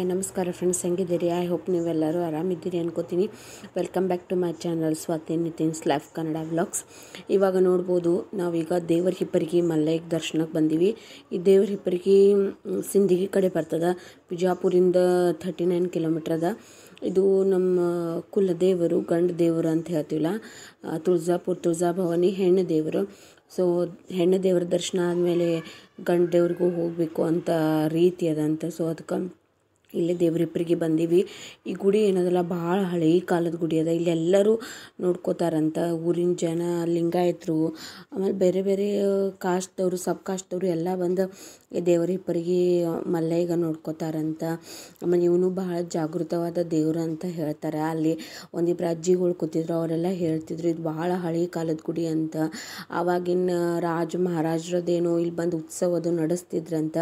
hi ನಮಸ್ಕಾರ friends ಹೆಂಗಿದ್ದೀರಿ I hope ನೀವೆಲ್ಲರೂ ಆರಾಮಿದ್ದೀರಿ ಅನ್ಕೋತೀನಿ welcome back to my channel Swathi Nitin's life Kannada vlogs ಇವಾಗ ನೋಡ್ಬೋದು ನಾವೀಗ ದೇವರ ಹಿಪ್ಪರಿಗೆ ಮಲ್ಲಯ್ಯಗೆ ದರ್ಶನಕ್ಕೆ ಬಂದೀವಿ ಈ ದೇವರ ಹಿಪ್ಪರಿಗೆ ಸಿಂಧಿಗೆ ಕಡೆ ಬರ್ತದ ಬಿಜಾಪುರಿಂದ ಥರ್ಟಿ ನೈನ್ ಕಿಲೋಮೀಟ್ರ್ ಅದ ಇದು ನಮ್ಮ ಕುಲದೇವರು ಗಂಡ ದೇವರು ಅಂತ ಹೇಳ್ತೀವಲ್ಲ ತುಳಜಾಪುರ ತುಳಜಾ ಭವಾನಿ ಹೆಣ್ಣು ದೇವರು ಸೊ ಹೆಣ್ಣು ದೇವರ ದರ್ಶನ ಆದಮೇಲೆ ಗಂಡ ದೇವ್ರಿಗೂ ಹೋಗಬೇಕು ಅಂತ ರೀತಿ ಅದಂತ ಸೊ ಅದಕ್ಕೆ ಇಲ್ಲಿ ದೇವ್ರಿಬ್ಬರಿಗೆ ಬಂದೀವಿ ಈ ಗುಡಿ ಏನದಲ್ಲ ಭಾಳ ಹಳೇ ಕಾಲದ ಗುಡಿ ಅದ ಇಲ್ಲೆಲ್ಲರೂ ನೋಡ್ಕೋತಾರಂತ ಊರಿನ ಜನ ಲಿಂಗಾಯತರು ಆಮೇಲೆ ಬೇರೆ ಬೇರೆ ಕಾಸ್ಟ್ದವರು ಸಬ್ ಕಾಸ್ಟ್ದವರು ಎಲ್ಲ ಬಂದು ಈ ದೇವರಿಬ್ಬರಿಗೆ ಮಲ್ಲಯ್ಯಗ ನೋಡ್ಕೋತಾರಂತ ಆಮೇಲೆ ಇವನು ಬಹಳ ಜಾಗೃತವಾದ ದೇವರು ಅಂತ ಹೇಳ್ತಾರೆ ಅಲ್ಲಿ ಒಂದಿಬ್ಬರು ಅಜ್ಜಿಗಳು ಕೂತಿದ್ರು ಅವರೆಲ್ಲ ಹೇಳ್ತಿದ್ರು ಇದು ಭಾಳ ಹಳೇ ಕಾಲದ ಗುಡಿ ಅಂತ ಆವಾಗಿನ ರಾಜ ಮಹಾರಾಜರದ್ದೇನೋ ಇಲ್ಲಿ ಬಂದು ಉತ್ಸವ ಅದು ನಡೆಸ್ತಿದ್ರಂತ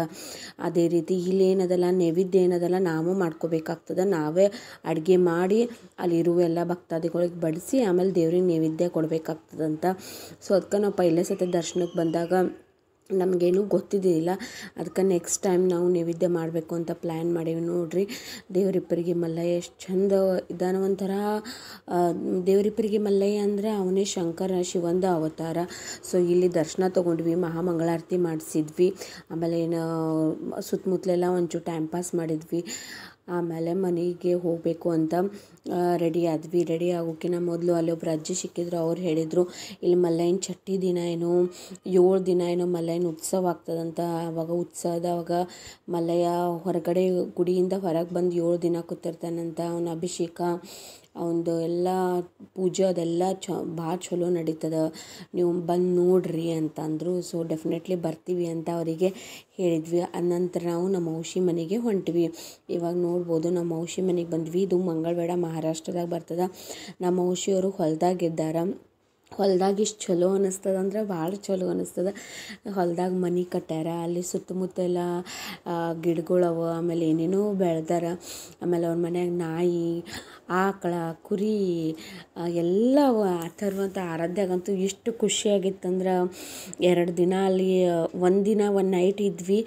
ಅದೇ ರೀತಿ ಇಲ್ಲಿ ಏನದಲ್ಲ ನೈವೇದ್ಯ ಏನದಲ್ಲ ನಾವು ಮಾಡ್ಕೋಬೇಕಾಗ್ತದೆ ನಾವೇ ಅಡುಗೆ ಮಾಡಿ ಅಲ್ಲಿರುವ ಎಲ್ಲ ಭಕ್ತಾದಿಗಳಿಗೆ ಬಡಿಸಿ ಆಮೇಲೆ ದೇವ್ರಿಗೆ ನೈವೇದ್ಯ ಕೊಡಬೇಕಾಗ್ತದಂತ ಸೊ ಅದಕ್ಕೆ ನಾವು ಪೈಲೆ ಸತಿ ದರ್ಶನಕ್ಕೆ ಬಂದಾಗ ನಮಗೇನು ಗೊತ್ತಿದ್ದಿಲ್ಲ ಅದಕ್ಕೆ ನೆಕ್ಸ್ಟ್ ಟೈಮ್ ನಾವು ನೈವೇದ್ಯ ಮಾಡಬೇಕು ಅಂತ ಪ್ಲ್ಯಾನ್ ಮಾಡೇವಿ ನೋಡ್ರಿ ದೇವರಿಬ್ಬರಿಗೆ ಮಲ್ಲಯ್ಯ ಎಷ್ಟು ಚಂದ ಇದ್ದಾನೋ ಒಂಥರ ದೇವರಿಬ್ಬರಿಗೆ ಮಲ್ಲಯ್ಯ ಅಂದರೆ ಅವನೇ ಶಂಕರ ಶಿವಂದ ಅವತಾರ ಸೊ ಇಲ್ಲಿ ದರ್ಶನ ತೊಗೊಂಡ್ವಿ ಮಹಾಮಂಗಳಾರತಿ ಮಾಡಿಸಿದ್ವಿ ಆಮೇಲೆ ಏನು ಸುತ್ತಮುತ್ತಲೆಲ್ಲ ಒಂಚೂರು ಟೈಮ್ ಪಾಸ್ ಮಾಡಿದ್ವಿ ಆಮೇಲೆ ಮನೆಗೆ ಹೋಗಬೇಕು ಅಂತ ರೆಡಿ ಆದ್ವಿ ರೆಡಿ ಆಗೋಕ್ಕಿಂತ ಮೊದಲು ಅಲ್ಲೊಬ್ರು ಅಜ್ಜಿ ಸಿಕ್ಕಿದ್ರು ಅವ್ರು ಹೇಳಿದರು ಇಲ್ಲಿ ಮಲ್ಲಯ್ಯನ ಚಟ್ಟಿ ದಿನ ಏನು ಏಳು ದಿನ ಏನು ಮಲ್ಲಯ್ಯನ ಉತ್ಸವ ಆಗ್ತದಂತ ಆವಾಗ ಆವಾಗ ಮಲ್ಲಯ್ಯ ಹೊರಗಡೆ ಗುಡಿಯಿಂದ ಹೊರಗೆ ಬಂದು ಏಳು ದಿನ ಕೂತಿರ್ತಾನಂತ ಅವನ ಅಭಿಷೇಕ ಅವಂದು ಎಲ್ಲ ಪೂಜೆ ಅದೆಲ್ಲ ಚ ಭಾಳ ಚಲೋ ನಡೀತದೆ ನೀವು ಬಂದು ನೋಡಿರಿ ಅಂತ ಅಂದರು ಸೊ ಡೆಫಿನೆಟ್ಲಿ ಬರ್ತೀವಿ ಅಂತ ಅವರಿಗೆ ಹೇಳಿದ್ವಿ ಅನಂತರ ನಾವು ನಮ್ಮ ಔಷಿ ಮನೆಗೆ ಹೊಂಟ್ವಿ ಇವಾಗ ನೋಡ್ಬೋದು ನಮ್ಮ ಔಷಿ ಮನೆಗೆ ಬಂದ್ವಿ ಇದು ಮಂಗಳವೇಡ ಮಹಾರಾಷ್ಟ್ರದಾಗ ಬರ್ತದೆ ನಮ್ಮ ಔಷಿಯವರು ಹೊಲ್ದಾಗಿದ್ದಾರೆ ಹೊಲ್ದಾಗ ಇಷ್ಟು ಚಲೋ ಅನಿಸ್ತದ ಅಂದ್ರೆ ಭಾಳ ಚಲೋ ಅನಿಸ್ತದ ಹೊಲ್ದಾಗ ಮನೆ ಕಟ್ಟ್ಯಾರ ಅಲ್ಲಿ ಸುತ್ತಮುತ್ತ ಎಲ್ಲ ಗಿಡಗಳವ ಆಮೇಲೆ ಏನೇನೋ ಬೆಳೆದಾರ ಆಮೇಲೆ ಅವ್ರ ಮನ್ಯಾಗ ನಾಯಿ ಆಕಳ ಕುರಿ ಎಲ್ಲ ಅವ ಅಥರ್ವಂತ ಆರಾಧ್ಯಾಗಂತೂ ಎಷ್ಟು ಖುಷಿಯಾಗಿತ್ತಂದ್ರೆ ಎರಡು ದಿನ ಅಲ್ಲಿ ಒಂದಿನ ಒನ್ ನೈಟ್ ಇದ್ವಿ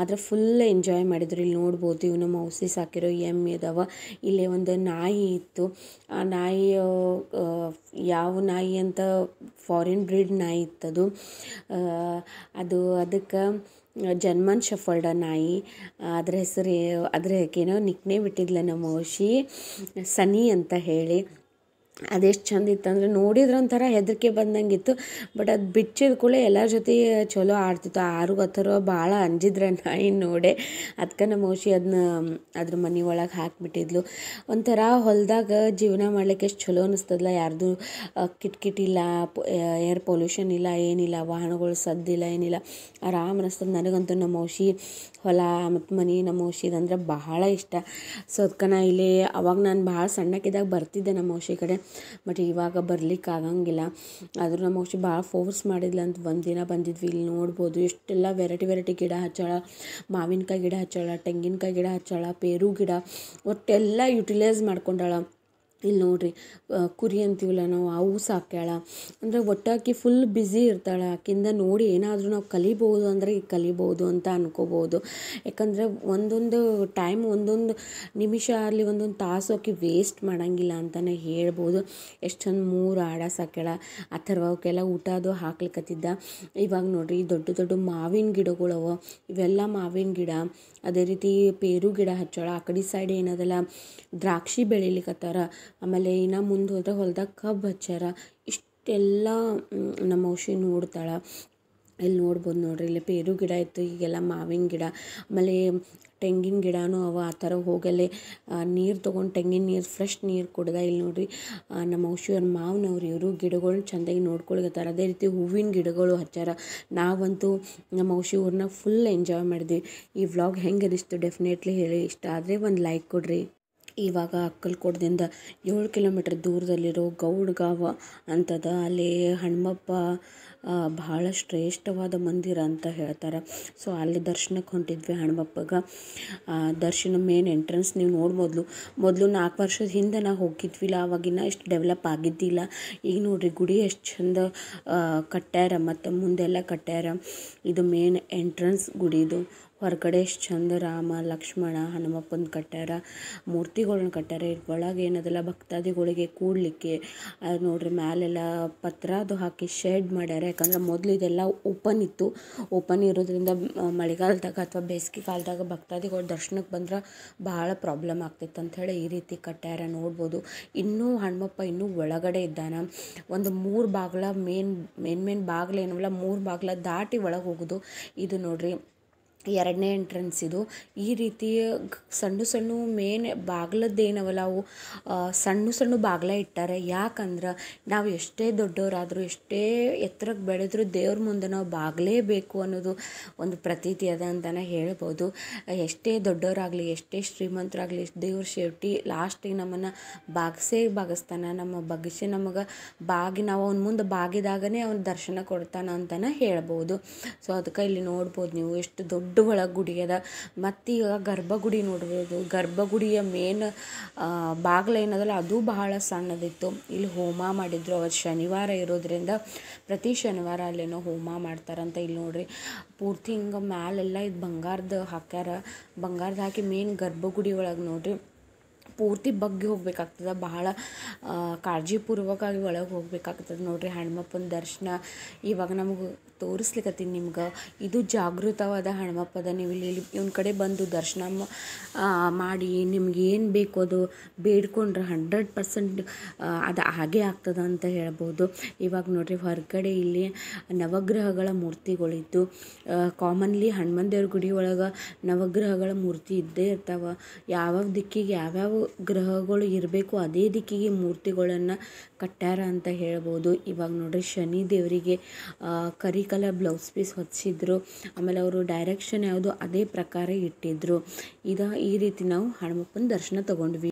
ಆದರೆ ಫುಲ್ ಎಂಜಾಯ್ ಮಾಡಿದ್ರು ಇಲ್ಲಿ ನೋಡ್ಬೋದು ಇವು ನಮ್ಮ ಸಾಕಿರೋ ಎಮ್ಮೆ ಇದಾವ ಇಲ್ಲಿ ಒಂದು ನಾಯಿ ಇತ್ತು ಆ ನಾಯಿ ಯಾವ ನಾಯಿ ಅಂತ ಫಾರಿನ್ ಬ್ರಿಡ್ ನಾಯಿ ಇತ್ತದು ಅದು ಅದಕ್ಕೆ ಜನ್ಮನ್ ಶಫಲ್ಡ ನಾಯಿ ಅದ್ರ ಹೆಸರು ಅದ್ರ ಏನೋ ನಿಕ್ನೇ ಬಿಟ್ಟಿದ್ಲ ನಮ್ಮ ಮೌಶಿ ಸನಿ ಅಂತ ಹೇಳಿ ಅದೆಷ್ಟು ಚಂದ ಇತ್ತಂದ್ರೆ ನೋಡಿದ್ರೆ ಒಂಥರ ಹೆದರಿಕೆ ಬಂದಂಗೆ ಇತ್ತು ಬಟ್ ಅದು ಬಿಚ್ಚಿದ ಕೂಡಲೇ ಎಲ್ಲರ ಜೊತೆ ಚಲೋ ಆಡ್ತಿತ್ತು ಆರು ಗೊತ್ತರೋ ಭಾಳ ಅಂಜಿದ್ರೆ ನಾಯಿ ನೋಡೆ ಅದಕ್ಕೆ ನಮ್ಮ ಮೌಷಿ ಅದನ್ನ ಅದ್ರ ಮನೆ ಒಳಗೆ ಹಾಕಿಬಿಟ್ಟಿದ್ಲು ಒಂಥರ ಹೊಲದಾಗ ಜೀವನ ಮಾಡ್ಲಿಕ್ಕೆ ಎಷ್ಟು ಚಲೋ ಅನಿಸ್ತದಲ್ಲ ಯಾರ್ದು ಕಿಟ್ಕಿಟ್ ಇಲ್ಲ ಏರ್ ಪೊಲ್ಯೂಷನ್ ಇಲ್ಲ ಏನಿಲ್ಲ ವಾಹನಗಳು ಸದ್ದಿಲ್ಲ ಏನಿಲ್ಲ ಆರಾಮ್ ಅನ್ನಿಸ್ತದೆ ನನಗಂತೂ ನಮ್ಮ ಮೌಷಿ ಹೊಲ ಮತ್ತು ಮನೆ ನಮ್ಮ ಮೋಶಿದಂದ್ರೆ ಬಹಳ ಇಷ್ಟ ಸೊ ಅದ್ಕನ ಇಲ್ಲಿ ಅವಾಗ ನಾನು ಭಾಳ ಸಣ್ಣಕ್ಕಿದಾಗ ಬರ್ತಿದ್ದೆ ನಮ್ಮ ಮೌಷಿ ಕಡೆ ಬಟ್ ಇವಾಗ ಬರ್ಲಿಕ್ಕೆ ಆಗಂಗಿಲ್ಲ ಆದರೂ ನಮ್ಮ ಅಕ್ಷಿ ಭಾಳ ಫೋರ್ಸ್ ಮಾಡಿದ್ಲ ಅಂತ ಒಂದು ದಿನ ಬಂದಿದ್ವಿ ಇಲ್ಲಿ ನೋಡ್ಬೋದು ಎಷ್ಟೆಲ್ಲ ವೆರೈಟಿ ವೆರೈಟಿ ಗಿಡ ಹಚ್ಚಾಳ ಮಾವಿನಕಾಯಿ ಗಿಡ ಹಚ್ಚಾಳ ತೆಂಗಿನಕಾಯಿ ಗಿಡ ಹಚ್ಚಾಳ ಪೇರು ಗಿಡ ಒಟ್ಟೆಲ್ಲ ಯುಟಿಲೈಸ್ ಮಾಡ್ಕೊಂಡಾಳ ಇಲ್ಲಿ ನೋಡ್ರಿ ಕುರಿ ಅಂತೀವಲ್ಲ ನಾವು ಅವು ಸಾಕ್ಯಾಳ ಅಂದರೆ ಒಟ್ಟಾಕಿ ಫುಲ್ ಬ್ಯುಸಿ ಇರ್ತಾಳೆ ಆಕಿಂದ ನೋಡಿ ಏನಾದರೂ ನಾವು ಕಲಿಬೋದು ಅಂದರೆ ಈಗ ಕಲಿಬೋದು ಅಂತ ಅನ್ಕೋಬೋದು ಯಾಕಂದರೆ ಒಂದೊಂದು ಟೈಮ್ ಒಂದೊಂದು ನಿಮಿಷ ಅಲ್ಲಿ ಒಂದೊಂದು ತಾಸು ಆಕಿ ವೇಸ್ಟ್ ಮಾಡೋಂಗಿಲ್ಲ ಅಂತಲೇ ಹೇಳ್ಬೋದು ಎಷ್ಟು ಚಂದ ಮೂರು ಆಡ ಸಾಕ್ಯಾಳ ಥರ ಅವಕ್ಕೆಲ್ಲ ಊಟ ಅದು ಹಾಕ್ಲಿಕ್ಕತ್ತಿದ್ದ ಇವಾಗ ನೋಡಿರಿ ದೊಡ್ಡ ದೊಡ್ಡ ಮಾವಿನ ಗಿಡಗಳವ ಇವೆಲ್ಲ ಮಾವಿನ ಗಿಡ ಅದೇ ರೀತಿ ಪೇರು ಗಿಡ ಹಚ್ಚೋಳ ಆ ಕಡೆ ಸೈಡ್ ಏನದಲ್ಲ ದ್ರಾಕ್ಷಿ ಬೆಳಿಲಿಕ್ಕತ್ತಾರ ಆಮೇಲೆ ಇನ್ನು ಮುಂದೆ ಹೋದ್ರೆ ಹೊಲ್ದಾಗ ಕಬ್ಬು ಹಚ್ಚಾರ ಇಷ್ಟೆಲ್ಲ ನಮ್ಮ ಔಷಧಿ ನೋಡ್ತಾಳೆ ಇಲ್ಲಿ ನೋಡ್ಬೋದು ನೋಡ್ರಿ ಇಲ್ಲಿ ಪೇರು ಗಿಡ ಇತ್ತು ಈಗೆಲ್ಲ ಮಾವಿನ ಗಿಡ ಆಮೇಲೆ ತೆಂಗಿನ ಗಿಡನೂ ಅವ ಆ ಥರ ಹೋಗಲ್ಲೇ ನೀರು ತೊಗೊಂಡು ತೆಂಗಿನ ನೀರು ಫ್ರೆಶ್ ನೀರು ಕುಡ್ದ ಇಲ್ಲಿ ನೋಡ್ರಿ ನಮ್ಮ ಔಷಧಿಯವ್ರ ಮಾವನವ್ರು ಇವರು ಗಿಡಗಳನ್ನ ಚೆಂದಾಗಿ ನೋಡ್ಕೊಳ್ಕತ್ತಾರ ಅದೇ ರೀತಿ ಹೂವಿನ ಗಿಡಗಳು ಹಚ್ಚಾರ ನಾವಂತೂ ನಮ್ಮ ಊರನ್ನ ಫುಲ್ ಎಂಜಾಯ್ ಮಾಡಿದ್ವಿ ಈ ವ್ಲಾಗ್ ಹೆಂಗೆ ಅನಿಸ್ತು ಡೆಫಿನೆಟ್ಲಿ ಹೇಳಿ ಇಷ್ಟ ಆದರೆ ಒಂದು ಲೈಕ್ ಕೊಡ್ರಿ ಇವಾಗ ಅಕ್ಕಲ್ಕೋಟದಿಂದ ಏಳು ಕಿಲೋಮೀಟ್ರ್ ದೂರದಲ್ಲಿರೋ ಗೌಡ್ಗಾವ ಅಂತದ ಅಲ್ಲಿ ಹಣ್ಮಪ್ಪ ಬಹಳ ಶ್ರೇಷ್ಠವಾದ ಮಂದಿರ ಅಂತ ಹೇಳ್ತಾರೆ ಸೊ ಅಲ್ಲಿ ದರ್ಶನಕ್ಕೆ ಹೊಂಟಿದ್ವಿ ಹಣ್ಮಪ್ಪಗೆ ದರ್ಶನ ಮೇನ್ ಎಂಟ್ರೆನ್ಸ್ ನೀವು ನೋಡ್ಬೋದು ಮೊದಲು ಮೊದಲು ನಾಲ್ಕು ವರ್ಷದ ಹಿಂದೆ ನಾವು ಹೋಗಿದ್ವಿಲ್ಲ ಅವಾಗಿನ ಇಷ್ಟು ಡೆವಲಪ್ ಆಗಿದ್ದಿಲ್ಲ ಈಗ ನೋಡ್ರಿ ಗುಡಿ ಎಷ್ಟು ಚಂದ ಕಟ್ಟ್ಯಾರ ಮತ್ತು ಮುಂದೆಲ್ಲ ಕಟ್ಟ್ಯಾರ ಇದು ಮೇನ್ ಎಂಟ್ರೆನ್ಸ್ ಗುಡಿದು ಹೊರಗಡೆ ಎಷ್ಟು ಚಂದ ರಾಮ ಲಕ್ಷ್ಮಣ ಹನುಮಪ್ಪನ ಕಟ್ಟಾರ ಮೂರ್ತಿಗಳನ್ನ ಕಟ್ಟಾರ ಒಳಗೆ ಏನದಲ್ಲ ಭಕ್ತಾದಿಗಳಿಗೆ ಕೂಡಲಿಕ್ಕೆ ಅದು ನೋಡ್ರಿ ಮ್ಯಾಲೆಲ್ಲ ಪತ್ರ ಅದು ಹಾಕಿ ಶೇಡ್ ಮಾಡ್ಯಾರ ಯಾಕಂದ್ರೆ ಮೊದಲು ಇದೆಲ್ಲ ಓಪನ್ ಇತ್ತು ಓಪನ್ ಇರೋದ್ರಿಂದ ಮಳೆಗಾಲದಾಗ ಅಥವಾ ಬೇಸಿಗೆ ಕಾಲದಾಗ ಭಕ್ತಾದಿಗಳು ದರ್ಶನಕ್ಕೆ ಬಂದ್ರೆ ಭಾಳ ಪ್ರಾಬ್ಲಮ್ ಆಗ್ತಿತ್ತು ಅಂಥೇಳಿ ಈ ರೀತಿ ಕಟ್ಟಾರ ನೋಡ್ಬೋದು ಇನ್ನೂ ಹನುಮಪ್ಪ ಇನ್ನೂ ಒಳಗಡೆ ಇದ್ದಾನ ಒಂದು ಮೂರು ಬಾಗ್ಲ ಮೇನ್ ಮೇನ್ ಮೇನ್ ಬಾಗ್ಲ ಏನವಲ್ಲ ಮೂರು ಬಾಗ್ಲ ದಾಟಿ ಒಳಗೆ ಹೋಗೋದು ಇದು ನೋಡ್ರಿ ಎರಡನೇ ಎಂಟ್ರೆನ್ಸ್ ಇದು ಈ ರೀತಿ ಸಣ್ಣ ಸಣ್ಣ ಮೇನ್ ಬಾಗ್ಲದ್ದೇನವಲ್ಲ ಅವು ಸಣ್ಣ ಸಣ್ಣ ಬಾಗ್ಲ ಇಟ್ಟಾರೆ ಯಾಕಂದ್ರೆ ನಾವು ಎಷ್ಟೇ ದೊಡ್ಡವರಾದರೂ ಎಷ್ಟೇ ಎತ್ತರಕ್ಕೆ ಬೆಳೆದ್ರೂ ದೇವ್ರ ಮುಂದೆ ನಾವು ಬಾಗಲೇಬೇಕು ಅನ್ನೋದು ಒಂದು ಪ್ರತೀತಿ ಅದ ಅಂತಲೇ ಹೇಳ್ಬೋದು ಎಷ್ಟೇ ದೊಡ್ಡವರಾಗಲಿ ಎಷ್ಟೇ ಶ್ರೀಮಂತರಾಗಲಿ ದೇವ್ರ ಶೇಫ್ಟಿ ಲಾಸ್ಟಿಗೆ ನಮ್ಮನ್ನು ಬಾಗಿಸೇ ಬಾಗಿಸ್ತಾನೆ ನಮ್ಮ ಬಗ್ಗಿಸಿ ನಮಗೆ ಬಾಗಿ ನಾವು ಅವ್ನ ಮುಂದೆ ಬಾಗಿದಾಗನೇ ಅವ್ನ ದರ್ಶನ ಕೊಡ್ತಾನೆ ಅಂತಲೇ ಹೇಳ್ಬೋದು ಸೊ ಅದಕ್ಕೆ ಇಲ್ಲಿ ನೋಡ್ಬೋದು ನೀವು ಎಷ್ಟು ದೊಡ್ಡ ದೊಡ್ಡ ಒಳಗೆ ಗುಡಿ ಅದ ಮತ್ತೀಗ ಗರ್ಭಗುಡಿ ನೋಡ್ಬೋದು ಗರ್ಭಗುಡಿಯ ಮೇನ್ ಬಾಗಿಲು ಏನದಲ್ಲ ಅದು ಬಹಳ ಸಣ್ಣದಿತ್ತು ಇಲ್ಲಿ ಹೋಮ ಮಾಡಿದ್ರು ಅವತ್ತು ಶನಿವಾರ ಇರೋದ್ರಿಂದ ಪ್ರತಿ ಶನಿವಾರ ಅಲ್ಲೇನೋ ಹೋಮ ಮಾಡ್ತಾರಂತ ಇಲ್ಲಿ ನೋಡ್ರಿ ಪೂರ್ತಿ ಹಿಂಗೆ ಮ್ಯಾಲೆಲ್ಲ ಇದು ಬಂಗಾರದ ಹಾಕ್ಯಾರ ಬಂಗಾರದ ಹಾಕಿ ಮೇನ್ ಗರ್ಭಗುಡಿ ಒಳಗೆ ನೋಡ್ರಿ ಪೂರ್ತಿ ಬಗ್ಗೆ ಹೋಗ್ಬೇಕಾಗ್ತದೆ ಬಹಳ ಕಾಳಜಿಪೂರ್ವಕವಾಗಿ ಒಳಗೆ ಹೋಗ್ಬೇಕಾಗ್ತದೆ ನೋಡ್ರಿ ಹಣ್ಮಪ್ಪನ ದರ್ಶನ ಇವಾಗ ನಮಗೆ ತೋರಿಸ್ಲಿಕ್ಕತ್ತೀನಿ ನಿಮ್ಗೆ ಇದು ಜಾಗೃತವಾದ ಹಣಮಪ್ಪದ ನೀವು ಇಲ್ಲಿ ಇವನ ಕಡೆ ಬಂದು ದರ್ಶನ ಮಾಡಿ ನಿಮ್ಗೆ ಏನು ಬೇಕು ಅದು ಬೇಡ್ಕೊಂಡ್ರೆ ಹಂಡ್ರೆಡ್ ಪರ್ಸೆಂಟ್ ಅದು ಹಾಗೆ ಆಗ್ತದ ಅಂತ ಹೇಳ್ಬೋದು ಇವಾಗ ನೋಡ್ರಿ ಹೊರಗಡೆ ಇಲ್ಲಿ ನವಗ್ರಹಗಳ ಮೂರ್ತಿಗಳಿದ್ದು ಕಾಮನ್ಲಿ ಹನುಮನ್ ದೇವ್ರ ಗುಡಿ ಒಳಗೆ ನವಗ್ರಹಗಳ ಮೂರ್ತಿ ಇದ್ದೇ ಇರ್ತಾವೆ ಯಾವ್ಯಾವ ದಿಕ್ಕಿಗೆ ಯಾವ್ಯಾವ ಗ್ರಹಗಳು ಇರಬೇಕು ಅದೇ ದಿಕ್ಕಿಗೆ ಮೂರ್ತಿಗಳನ್ನು ಕಟ್ಟಾರ ಅಂತ ಹೇಳ್ಬೋದು ಇವಾಗ ನೋಡ್ರಿ ಶನಿ ದೇವರಿಗೆ ಕರಿ ಕಲರ್ ಬ್ಲೌಸ್ ಪೀಸ್ ಹೊಚ್ಚಿದ್ರು ಆಮೇಲೆ ಅವರು ಡೈರೆಕ್ಷನ್ ಯಾವುದು ಅದೇ ಪ್ರಕಾರ ಇಟ್ಟಿದ್ರು ಇದ ಈ ರೀತಿ ನಾವು ಹನುಮಪ್ಪನ ದರ್ಶನ ತಗೊಂಡ್ವಿ